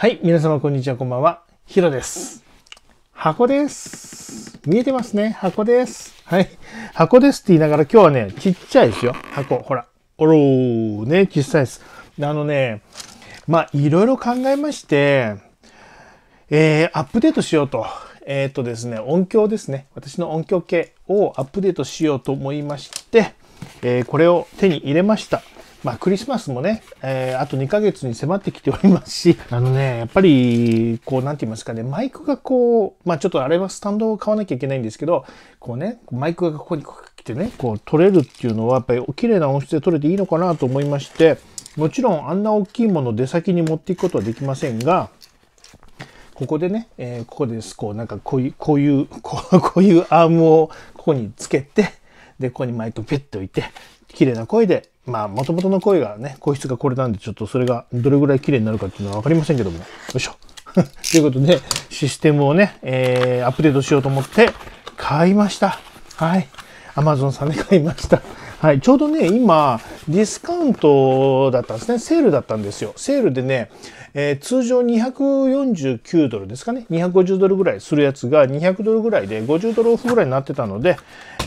はい、皆様こんにちは、こんばんは。ヒロです。箱です。見えてますね。箱です。はい。箱ですって言いながら今日はね、ちっちゃいですよ。箱。ほら。おろー。ね、っさいです。あのね、まあ、いろいろ考えまして、えー、アップデートしようと。えー、っとですね、音響ですね。私の音響系をアップデートしようと思いまして、えー、これを手に入れました。まあ、クリスマスもね、えー、あと2ヶ月に迫ってきておりますし、あのね、やっぱり、こう、なんて言いますかね、マイクがこう、まあ、ちょっとあれはスタンドを買わなきゃいけないんですけど、こうね、マイクがここに来てね、こう、取れるっていうのは、やっぱり綺麗な音質で取れていいのかなと思いまして、もちろんあんな大きいものを出先に持っていくことはできませんが、ここでね、えー、ここです。こう、なんかこういう、こういう、こうこういうアームをここにつけて、で、ここにマイクをピッと置いて、綺麗な声でまあ、もともとの声がね、声質がこれなんで、ちょっとそれがどれぐらい綺麗になるかっていうのは分かりませんけども。よいしょ。ということで、システムをね、えー、アップデートしようと思って、買いました。はい。アマゾンさんで 買いました。はい。ちょうどね、今、ディスカウントだったんですね。セールだったんですよ。セールでね、えー、通常249ドルですかね。250ドルぐらいするやつが200ドルぐらいで50ドルオフぐらいになってたので、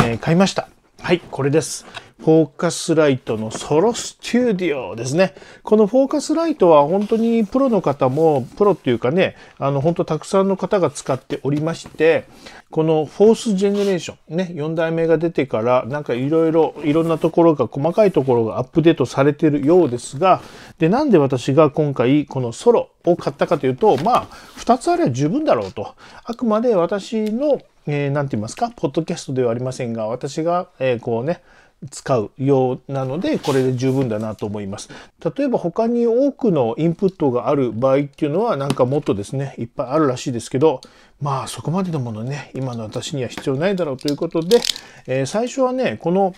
えー、買いました。はい、これです。フォーカスライトのソロスチューディオですね。このフォーカスライトは本当にプロの方も、プロっていうかね、あの本当たくさんの方が使っておりまして、このフォースジェネレーション、ね、4代目が出てからなんかいろいろ、いろんなところが細かいところがアップデートされてるようですが、で、なんで私が今回このソロを買ったかというと、まあ、2つあれば十分だろうと。あくまで私のえー、て言いますか、ポッドキャストではありませんが、私が、えー、こうね、使うようなので、これで十分だなと思います。例えば他に多くのインプットがある場合っていうのは、なんかもっとですね、いっぱいあるらしいですけど、まあそこまでのものね、今の私には必要ないだろうということで、えー、最初はね、この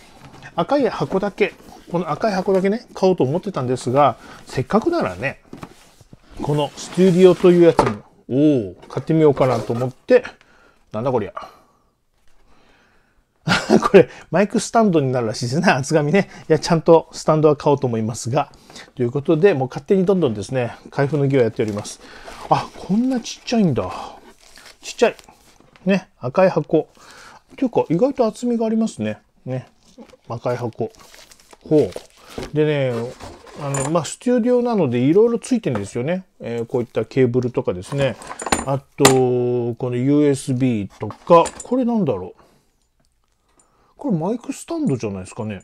赤い箱だけ、この赤い箱だけね、買おうと思ってたんですが、せっかくならね、このステューディオというやつも、おお、買ってみようかなと思って、なんだこりゃ。これ、マイクスタンドになるらしいですね。厚紙ね。いや、ちゃんとスタンドは買おうと思いますが。ということで、もう勝手にどんどんですね、開封の儀をやっております。あ、こんなちっちゃいんだ。ちっちゃい。ね、赤い箱。というか、意外と厚みがありますね。ね、赤い箱。ほう。でね、あの、まあ、スチューディオなのでいろいろついてるんですよね。えー、こういったケーブルとかですね。あと、この USB とか、これなんだろう。これマイクスタンドじゃないですかね。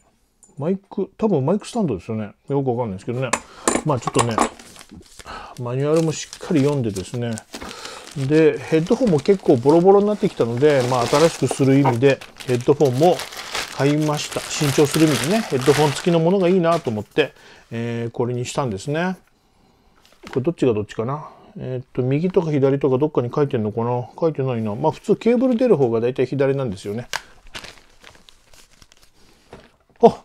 マイク、多分マイクスタンドですよね。よくわかんないですけどね。まあちょっとね、マニュアルもしっかり読んでですね。で、ヘッドホンも結構ボロボロになってきたので、まあ新しくする意味でヘッドホンも買いました。新調する意味でね、ヘッドホン付きのものがいいなと思って、えー、これにしたんですね。これどっちがどっちかな。えっ、と、右とか左とかどっかに書いてんのかな書いてないな。まあ普通ケーブル出る方がだいたい左なんですよね。あ、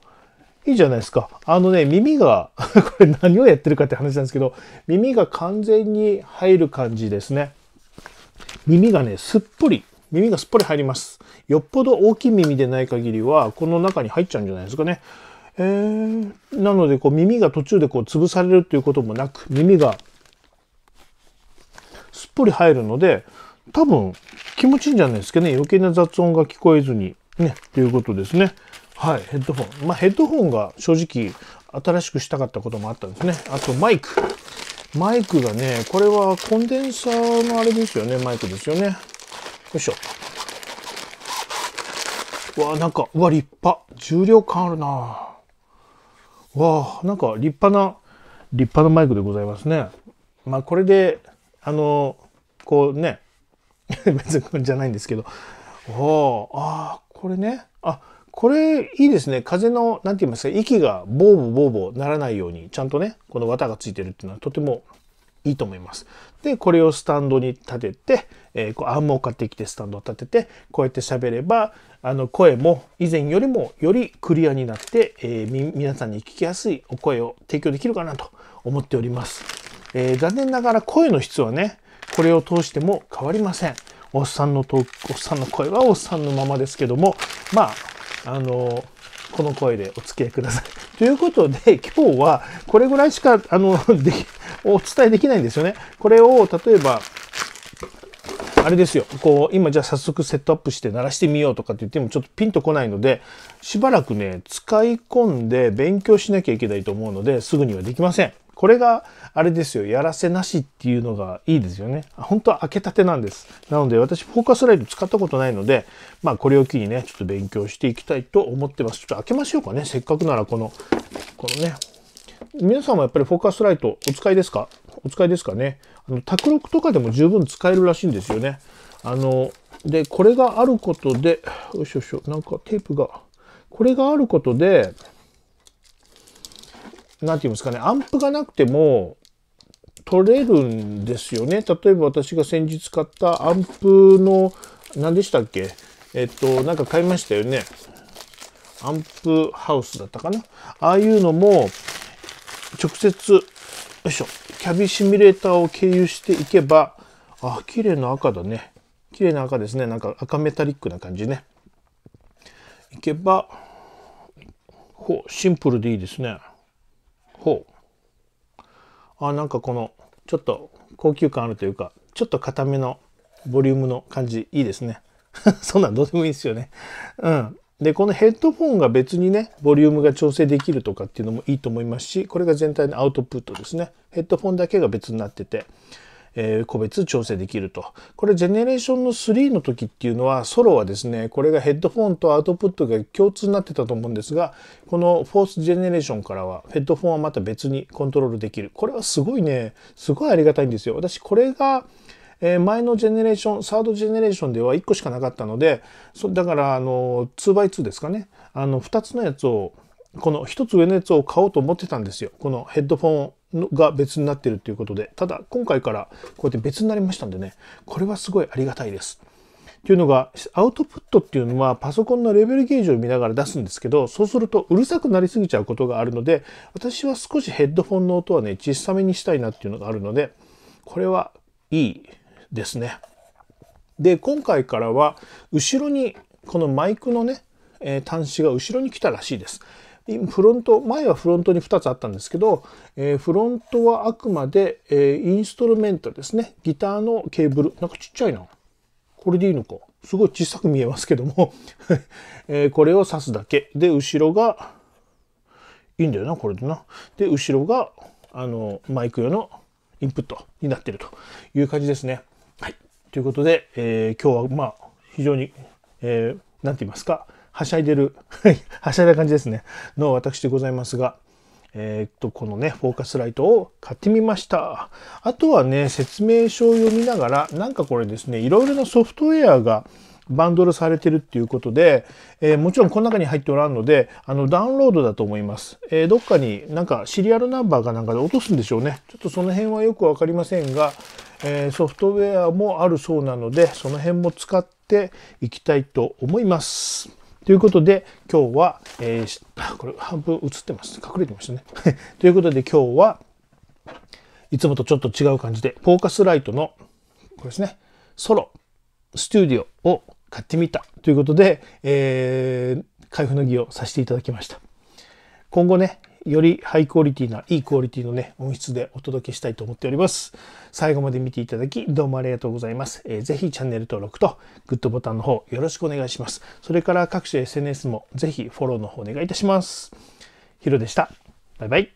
いいじゃないですか。あのね、耳が これ何をやってるかって話なんですけど、耳が完全に入る感じですね。耳がね、すっぽり、耳がすっぽり入ります。よっぽど大きい耳でない限りは、この中に入っちゃうんじゃないですかね。えー、なので、こう耳が途中でこう潰されるっていうこともなく、耳がすっぽり入るので、多分気持ちいいんじゃないですかね。余計な雑音が聞こえずに、ね、っていうことですね。はい、ヘッドホン。まあ、ヘッドホンが正直新しくしたかったこともあったんですね。あとマイク。マイクがね、これはコンデンサーのあれですよね、マイクですよね。よいしょ。わあ、なんか、うわ、立派。重量感あるなわあ、なんか立派な、立派なマイクでございますね。まあ、これで、あの、こうね、別にじゃないんですけど、おああ、これね、あ、これいいですね。風の、何て言いますか、息がボーボーボーボーならないように、ちゃんとね、この綿がついてるっていうのはとてもいいと思います。で、これをスタンドに立てて、えー、こうアームを買ってきてスタンドを立てて、こうやって喋れば、あの声も以前よりもよりクリアになって、えー、皆さんに聞きやすいお声を提供できるかなと思っております。えー、残念ながら声の質はね、これを通しても変わりません。おっさんのトーク、おっさんの声はおっさんのままですけども、まあ、あの、この声でお付き合いください。ということで、今日はこれぐらいしか、あの、でお伝えできないんですよね。これを、例えば、あれですよ。こう、今じゃあ早速セットアップして鳴らしてみようとかって言ってもちょっとピンとこないので、しばらくね、使い込んで勉強しなきゃいけないと思うので、すぐにはできません。これがあれですよやらせなしっていうのがいいですよね本当は開けたてなんですなので私フォーカスライト使ったことないのでまあこれを機にねちょっと勉強していきたいと思ってますちょっと開けましょうかねせっかくならこのこのね皆さんもやっぱりフォーカスライトお使いですかお使いですかねあの卓録とかでも十分使えるらしいんですよねあのでこれがあることでよいしょよいしょなんかテープがこれがあることで何て言うんですかね、アンプがなくても取れるんですよね。例えば私が先日買ったアンプの、何でしたっけえっと、なんか買いましたよね。アンプハウスだったかな。ああいうのも、直接、よいしょ、キャビシミュレーターを経由していけば、あ、綺麗な赤だね。綺麗な赤ですね。なんか赤メタリックな感じね。いけば、ほう、シンプルでいいですね。あなんかこのちょっと高級感あるというかちょっと硬めのボリュームの感じいいですね そんなんどうでもいいですよねうんでこのヘッドフォンが別にねボリュームが調整できるとかっていうのもいいと思いますしこれが全体のアウトプットですねヘッドフォンだけが別になっててえー、個別調整できると。これ、ジェネレーションの3の時っていうのは、ソロはですね、これがヘッドフォンとアウトプットが共通になってたと思うんですが、このフォースジェネレーションからは、ヘッドフォンはまた別にコントロールできる。これはすごいね、すごいありがたいんですよ。私、これが、え前のジェネレーション、サードジェネレーションでは1個しかなかったので、そだから、あの、2x2 ですかね。あの、2つのやつを、この1つ上のやつを買おうと思ってたんですよ。このヘッドフォンが別になってるということで、ただ今回からこうやって別になりましたんでね、これはすごいありがたいです。というのが、アウトプットっていうのはパソコンのレベルゲージを見ながら出すんですけど、そうするとうるさくなりすぎちゃうことがあるので、私は少しヘッドフォンの音はね、小さめにしたいなっていうのがあるので、これはいいですね。で、今回からは後ろにこのマイクのね、えー、端子が後ろに来たらしいです。フロント、前はフロントに2つあったんですけど、えー、フロントはあくまで、えー、インストルメントですね。ギターのケーブル。なんかちっちゃいな。これでいいのか。すごい小さく見えますけども えー、これを挿すだけ。で、後ろが、いいんだよな、これでな。で、後ろが、あの、マイク用のインプットになってるという感じですね。はい。ということで、えー、今日は、まあ、非常に、えー、なんて言いますか、はしゃいでるはしゃいだ感じですねの私でございますがえー、っとこのねフォーカスライトを買ってみましたあとはね説明書を読みながらなんかこれですねいろいろなソフトウェアがバンドルされてるっていうことで、えー、もちろんこの中に入っておらんので、あの、ダウンロードだと思います。えー、どっかになんかシリアルナンバーかなんかで落とすんでしょうね。ちょっとその辺はよくわかりませんが、えー、ソフトウェアもあるそうなので、その辺も使っていきたいと思います。ということで、今日は、えー、これ半分映ってます。隠れてましたね。ということで、今日はいつもとちょっと違う感じで、フォーカスライトの、これですね、ソロ、ステューディオを買ってみたということで、えー、開封の儀をさせていただきました。今後ね、よりハイクオリティな、いいクオリティのね、音質でお届けしたいと思っております。最後まで見ていただき、どうもありがとうございます。えー、ぜひチャンネル登録と、グッドボタンの方、よろしくお願いします。それから各種 SNS も、ぜひフォローの方お願いいたします。ヒロでした。バイバイ。